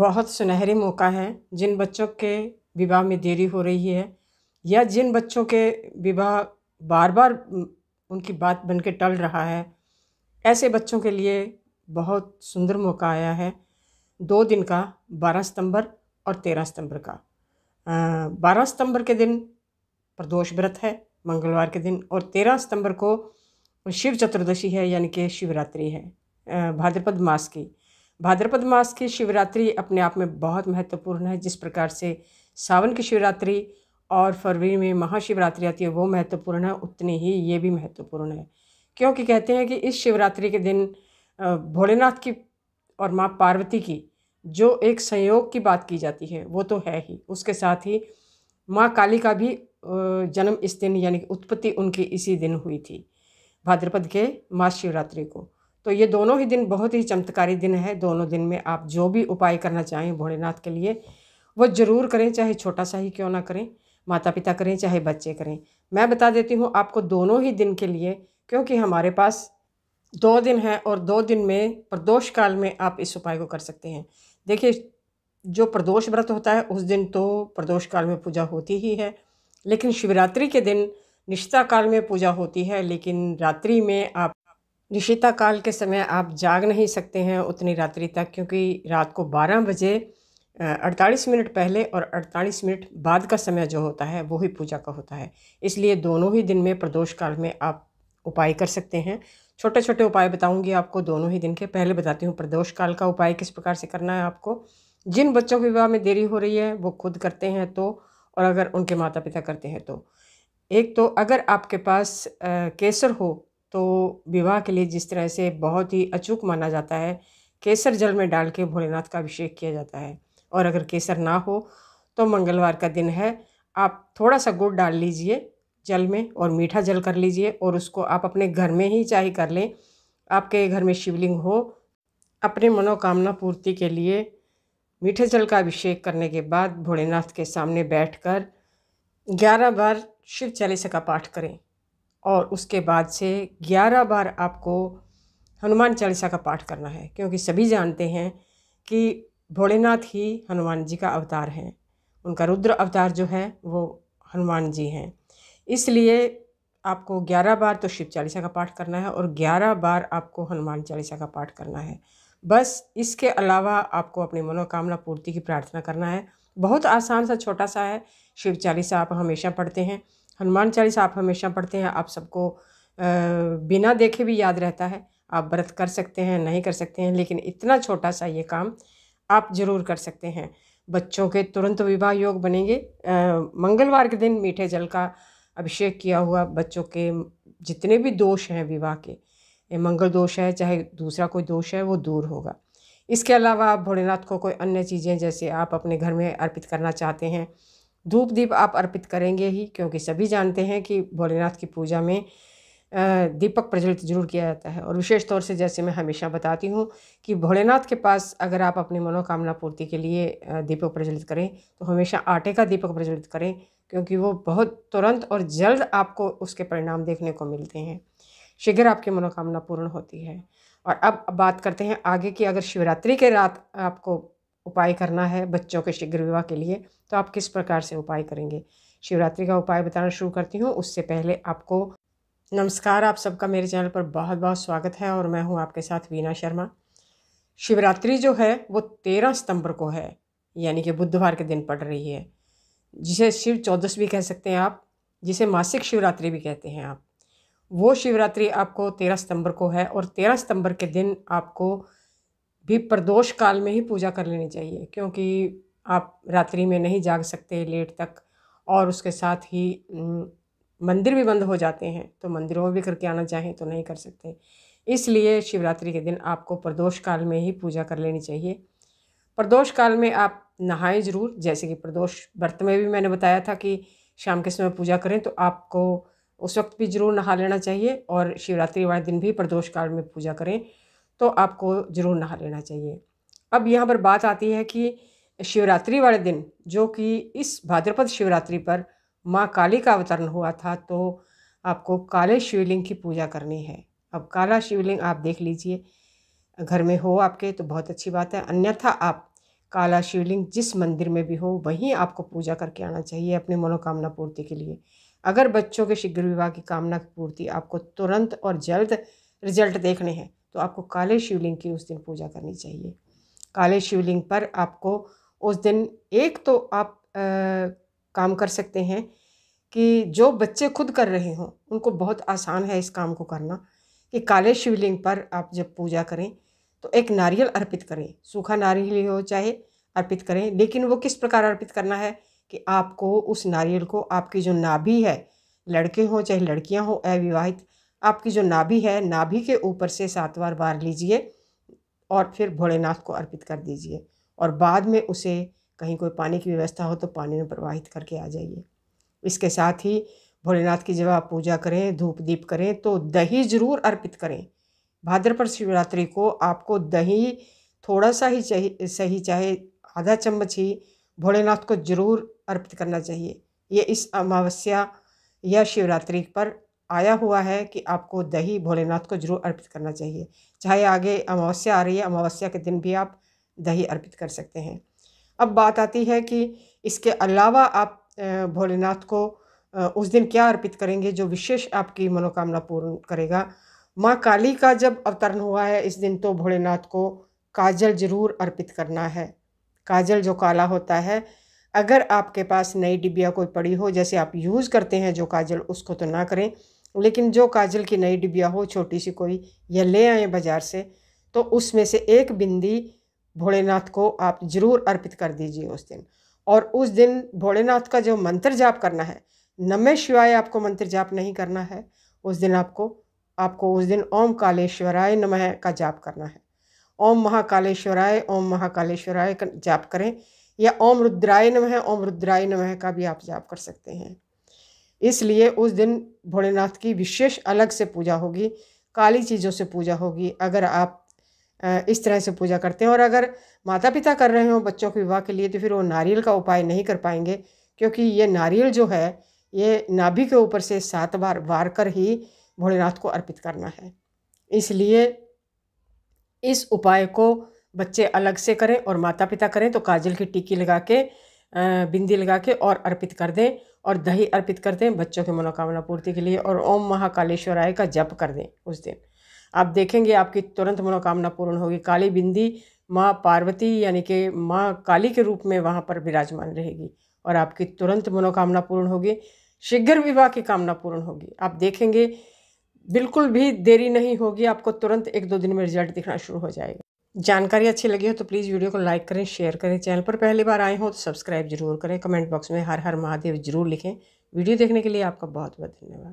बहुत सुनहरे मौका है जिन बच्चों के विवाह में देरी हो रही है या जिन बच्चों के विवाह बार बार उनकी बात बन के टल रहा है ऐसे बच्चों के लिए बहुत सुंदर मौका आया है दो दिन का बारह सितंबर और तेरह सितंबर का बारह सितंबर के दिन प्रदोष व्रत है मंगलवार के दिन और तेरह सितंबर को शिव चतुर्दशी है यानी कि शिवरात्रि है भाद्रपद मास की भाद्रपद मास की शिवरात्रि अपने आप में बहुत महत्वपूर्ण है जिस प्रकार से सावन की शिवरात्रि और फरवरी में महाशिवरात्रि आती है वो महत्वपूर्ण है उतनी ही ये भी महत्वपूर्ण है क्योंकि कहते हैं कि इस शिवरात्रि के दिन भोलेनाथ की और माँ पार्वती की जो एक संयोग की बात की जाती है वो तो है ही उसके साथ ही माँ काली का भी जन्म इस दिन यानी उत्पत्ति उनकी इसी दिन हुई थी भाद्रपद के महाशिवरात्रि को तो ये दोनों ही दिन बहुत ही चमत्कारी दिन है दोनों दिन में आप जो भी उपाय करना चाहें भोलेनाथ के लिए वो ज़रूर करें चाहे छोटा सा ही क्यों ना करें माता पिता करें चाहे बच्चे करें मैं बता देती हूँ आपको दोनों ही दिन के लिए क्योंकि हमारे पास दो दिन हैं और दो दिन में प्रदोष काल में आप इस उपाय को कर सकते हैं देखिए जो प्रदोष व्रत होता है उस दिन तो प्रदोष काल में पूजा होती ही है लेकिन शिवरात्रि के दिन निष्ठा काल में पूजा होती है लेकिन रात्रि में आप निशिता काल के समय आप जाग नहीं सकते हैं उतनी रात्रि तक क्योंकि रात को 12 बजे 48 मिनट पहले और 48 मिनट बाद का समय जो होता है वो ही पूजा का होता है इसलिए दोनों ही दिन में प्रदोष काल में आप उपाय कर सकते हैं छोटे छोटे उपाय बताऊंगी आपको दोनों ही दिन के पहले बताती हूँ प्रदोष काल का उपाय किस प्रकार से करना है आपको जिन बच्चों के विवाह में देरी हो रही है वो खुद करते हैं तो और अगर उनके माता पिता करते हैं तो एक तो अगर आपके पास केसर हो तो विवाह के लिए जिस तरह से बहुत ही अचूक माना जाता है केसर जल में डाल के भोलेनाथ का अभिषेक किया जाता है और अगर केसर ना हो तो मंगलवार का दिन है आप थोड़ा सा गुड़ डाल लीजिए जल में और मीठा जल कर लीजिए और उसको आप अपने घर में ही चाहे कर लें आपके घर में शिवलिंग हो अपने मनोकामना पूर्ति के लिए मीठे जल का अभिषेक करने के बाद भोलेनाथ के सामने बैठकर ग्यारह बार शिव चालीसा का पाठ करें और उसके बाद से ग्यारह बार आपको हनुमान चालीसा का पाठ करना है क्योंकि सभी जानते हैं कि भोलेनाथ ही हनुमान जी का अवतार हैं उनका रुद्र अवतार जो है वो हनुमान जी हैं इसलिए आपको ग्यारह बार तो शिव चालीसा का पाठ करना है और ग्यारह बार आपको हनुमान चालीसा का पाठ करना है बस इसके अलावा आपको अपनी मनोकामना पूर्ति की प्रार्थना करना है बहुत आसान सा छोटा सा है शिव चालीसा आप हमेशा पढ़ते हैं हनुमान चालीसा आप हमेशा पढ़ते हैं आप सबको बिना देखे भी याद रहता है आप व्रत कर सकते हैं नहीं कर सकते हैं लेकिन इतना छोटा सा ये काम आप ज़रूर कर सकते हैं बच्चों के तुरंत विवाह योग बनेंगे मंगलवार के दिन मीठे जल का अभिषेक किया हुआ बच्चों के जितने भी दोष हैं विवाह के मंगल दोष है चाहे दूसरा कोई दोष है वो दूर होगा इसके अलावा आप भोलेनाथ को कोई अन्य चीज़ें जैसे आप अपने घर में अर्पित करना चाहते हैं धूप दीप आप अर्पित करेंगे ही क्योंकि सभी जानते हैं कि भोलेनाथ की पूजा में दीपक प्रज्वलित जरूर किया जाता है और विशेष तौर से जैसे मैं हमेशा बताती हूँ कि भोलेनाथ के पास अगर आप अपनी मनोकामना पूर्ति के लिए दीपक प्रज्वलित करें तो हमेशा आटे का दीपक प्रज्वलित करें क्योंकि वो बहुत तुरंत और जल्द आपको उसके परिणाम देखने को मिलते हैं शीघ्र आपकी मनोकामना पूर्ण होती है और अब बात करते हैं आगे की अगर शिवरात्रि के रात आपको उपाय करना है बच्चों के शीघ्र विवाह के लिए तो आप किस प्रकार से उपाय करेंगे शिवरात्रि का उपाय बताना शुरू करती हूँ उससे पहले आपको नमस्कार आप सबका मेरे चैनल पर बहुत बहुत स्वागत है और मैं हूँ आपके साथ वीना शर्मा शिवरात्रि जो है वो तेरह सितंबर को है यानी कि बुधवार के दिन पड़ रही है जिसे शिव चौदस भी कह सकते हैं आप जिसे मासिक शिवरात्रि भी कहते हैं आप वो शिवरात्रि आपको तेरह सितंबर को है और तेरह सितंबर के दिन आपको भी प्रदोष काल में ही पूजा कर लेनी चाहिए क्योंकि आप रात्रि में नहीं जाग सकते लेट तक और उसके साथ ही मंदिर भी बंद हो जाते हैं तो मंदिरों में भी करके आना चाहें तो नहीं कर सकते इसलिए शिवरात्रि के दिन आपको प्रदोष काल में ही पूजा कर लेनी चाहिए प्रदोष काल में आप नहाएं ज़रूर जैसे कि प्रदोष व्रत में भी मैंने बताया था कि शाम के समय पूजा करें तो आपको उस वक्त भी ज़रूर नहा लेना चाहिए और शिवरात्रि वाले दिन भी प्रदोष काल में पूजा करें तो आपको ज़रूर नहा लेना चाहिए अब यहाँ पर बात आती है कि शिवरात्रि वाले दिन जो कि इस भाद्रपद शिवरात्रि पर माँ काली का अवतरण हुआ था तो आपको काले शिवलिंग की पूजा करनी है अब काला शिवलिंग आप देख लीजिए घर में हो आपके तो बहुत अच्छी बात है अन्यथा आप काला शिवलिंग जिस मंदिर में भी हो वहीं आपको पूजा करके आना चाहिए अपनी मनोकामना पूर्ति के लिए अगर बच्चों के शीघ्र विवाह की कामना की पूर्ति आपको तुरंत और जल्द रिजल्ट देखने हैं तो आपको काले शिवलिंग की उस दिन पूजा करनी चाहिए काले शिवलिंग पर आपको उस दिन एक तो आप आ, काम कर सकते हैं कि जो बच्चे खुद कर रहे हों उनको बहुत आसान है इस काम को करना कि काले शिवलिंग पर आप जब पूजा करें तो एक नारियल अर्पित करें सूखा नारियल हो चाहे अर्पित करें लेकिन वो किस प्रकार अर्पित करना है कि आपको उस नारियल को आपकी जो नाभि है लड़के हों चाहे लड़कियां हों अविवाहित आपकी जो नाभि है नाभि के ऊपर से सात बार बार लीजिए और फिर भोलेनाथ को अर्पित कर दीजिए और बाद में उसे कहीं कोई पानी की व्यवस्था हो तो पानी में प्रवाहित करके आ जाइए इसके साथ ही भोलेनाथ की जब आप पूजा करें धूप दीप करें तो दही जरूर अर्पित करें भाद्रपद शिवरात्रि को आपको दही थोड़ा सा ही चाहिए सही चाहे आधा चम्मच ही भोलेनाथ को जरूर अर्पित करना चाहिए ये इस अमावस्या या शिवरात्रि पर आया हुआ है कि आपको दही भोलेनाथ को जरूर अर्पित करना चाहिए चाहे आगे अमावस्या आ रही है अमावस्या के दिन भी आप दही अर्पित कर सकते हैं अब बात आती है कि इसके अलावा आप भोलेनाथ को उस दिन क्या अर्पित करेंगे जो विशेष आपकी मनोकामना पूर्ण करेगा माँ काली का जब अवतरण हुआ है इस दिन तो भोलेनाथ को काजल जरूर अर्पित करना है काजल जो काला होता है अगर आपके पास नई डिबिया कोई पड़ी हो जैसे आप यूज़ करते हैं जो काजल उसको तो ना करें लेकिन जो काजल की नई डिबिया हो छोटी सी कोई या ले आए बाज़ार से तो उसमें से एक बिंदी भोलेनाथ को आप ज़रूर अर्पित कर दीजिए उस दिन और उस दिन भोलेनाथ का जो मंत्र जाप करना है नमे शिवाय आपको मंत्र जाप नहीं करना है उस दिन आपको आपको उस दिन ओम कालेश्वराय नमः का जाप करना है ओम महाकालेश्वराय ओम महाकालेश्वराय का जाप करें या ओम रुद्राय नमः ओम रुद्राय नमः का भी आप जाप कर सकते हैं इसलिए उस दिन भोलेनाथ की विशेष अलग से पूजा होगी काली चीज़ों से पूजा होगी अगर आप इस तरह से पूजा करते हैं और अगर माता पिता कर रहे हो बच्चों के विवाह के लिए तो फिर वो नारियल का उपाय नहीं कर पाएंगे क्योंकि ये नारियल जो है ये नाभि के ऊपर से सात बार वार कर ही भोलेनाथ को अर्पित करना है इसलिए इस उपाय को बच्चे अलग से करें और माता पिता करें तो काजल की टिक्की लगा के बिंदी लगा के और अर्पित कर दें और दही अर्पित कर दें बच्चों की मनोकामना पूर्ति के लिए और ओम महाकालेश्वराय का जप कर दें उस दिन आप देखेंगे आपकी तुरंत मनोकामना पूर्ण होगी काली बिंदी माँ पार्वती यानी कि माँ काली के रूप में वहाँ पर विराजमान रहेगी और आपकी तुरंत मनोकामना पूर्ण होगी शीघ्र विवाह की कामना पूर्ण होगी आप देखेंगे बिल्कुल भी देरी नहीं होगी आपको तुरंत एक दो दिन में रिजल्ट दिखना शुरू हो जाएगा जानकारी अच्छी लगी हो तो प्लीज़ वीडियो को लाइक करें शेयर करें चैनल पर पहली बार आए हो तो सब्सक्राइब जरूर करें कमेंट बॉक्स में हर हर महादेव जरूर लिखें वीडियो देखने के लिए आपका बहुत बहुत धन्यवाद